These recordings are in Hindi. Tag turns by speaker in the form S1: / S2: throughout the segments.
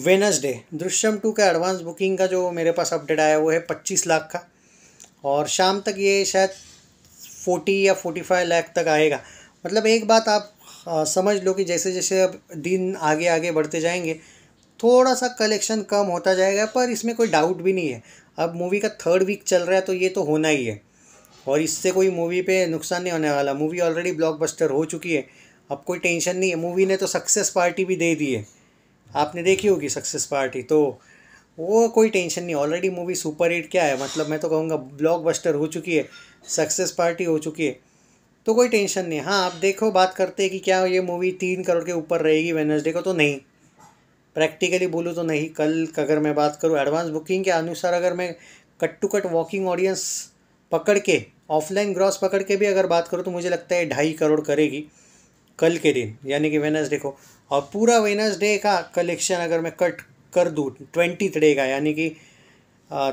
S1: वेनसडे दृश्यम टू का एडवांस बुकिंग का जो मेरे पास अपडेट आया वो है पच्चीस लाख का और शाम तक ये शायद फोर्टी या फोर्टी फाइव लाख तक आएगा मतलब एक बात आप आ, समझ लो कि जैसे जैसे अब दिन आगे आगे बढ़ते जाएंगे थोड़ा सा कलेक्शन कम होता जाएगा पर इसमें कोई डाउट भी नहीं है अब मूवी का थर्ड वीक चल रहा है तो ये तो होना ही है और इससे कोई मूवी पे नुकसान नहीं होने वाला मूवी ऑलरेडी ब्लॉकबस्टर हो चुकी है अब कोई टेंशन नहीं है मूवी ने तो सक्सेस पार्टी भी दे दी है आपने देखी होगी सक्सेस पार्टी तो वो कोई टेंशन नहीं ऑलरेडी मूवी सुपर हिट क्या है मतलब मैं तो कहूँगा ब्लॉकबस्टर हो चुकी है सक्सेस पार्टी हो चुकी है तो कोई टेंशन नहीं हाँ आप देखो बात करते हैं कि क्या ये मूवी तीन करोड़ के ऊपर रहेगी वेनसडे को तो नहीं प्रैक्टिकली बोलूँ तो नहीं कल अगर मैं बात करूँ एडवांस बुकिंग के अनुसार अगर मैं cut to cut walking audience पकड़ के ऑफलाइन ग्रॉस पकड़ के भी अगर बात करूँ तो मुझे लगता है ढाई करोड़ करेगी कल के दिन यानी कि वेनसडे को और पूरा वेनसडे का कलेक्शन अगर मैं कट कर दूँ ट्वेंटी डे का यानी कि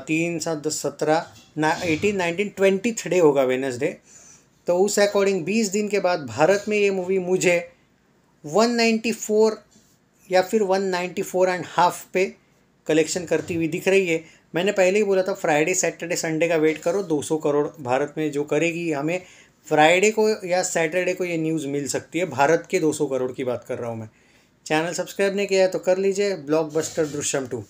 S1: तीन सात दस सत्रह ना एटीन नाइनटीन ट्वेंटी डे होगा वेनसडे तो उस अकॉर्डिंग बीस दिन के बाद भारत में ये मूवी मुझे वन नाइन्टी फोर या फिर one ninety four and half पे कलेक्शन करती हुई दिख रही है मैंने पहले ही बोला था फ्राइडे सैटरडे संडे का वेट करो सौ करोड़ भारत में जो करेगी हमें फ्राइडे को या सैटरडे को ये न्यूज़ मिल सकती है भारत के 200 करोड़ की बात कर रहा हूँ मैं चैनल सब्सक्राइब नहीं किया है तो कर लीजिए ब्लॉक बस्टर दृश्यम टू